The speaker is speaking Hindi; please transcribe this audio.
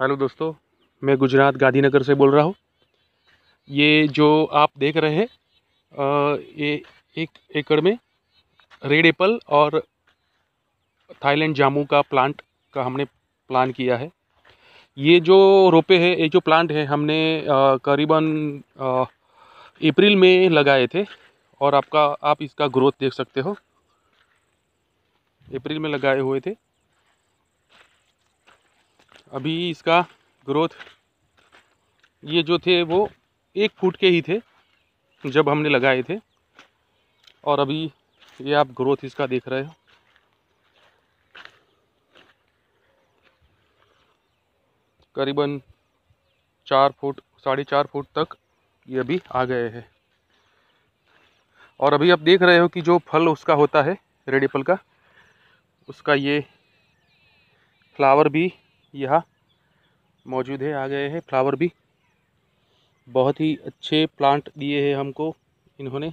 हेलो दोस्तों मैं गुजरात गांधीनगर से बोल रहा हूँ ये जो आप देख रहे हैं ये एक एकड़ में रेड एप्पल और थाईलैंड जामू का प्लांट का हमने प्लान किया है ये जो रोपे है ये जो प्लांट है हमने करीबन अप्रैल में लगाए थे और आपका आप इसका ग्रोथ देख सकते हो अप्रैल में लगाए हुए थे अभी इसका ग्रोथ ये जो थे वो एक फुट के ही थे जब हमने लगाए थे और अभी ये आप ग्रोथ इसका देख रहे हो करीबन चार फुट साढ़े चार फुट तक ये अभी आ गए हैं और अभी आप देख रहे हो कि जो फल उसका होता है रेड एप्पल का उसका ये फ्लावर भी यह मौजूद है आ गए हैं फ्लावर भी बहुत ही अच्छे प्लांट दिए हैं हमको इन्होंने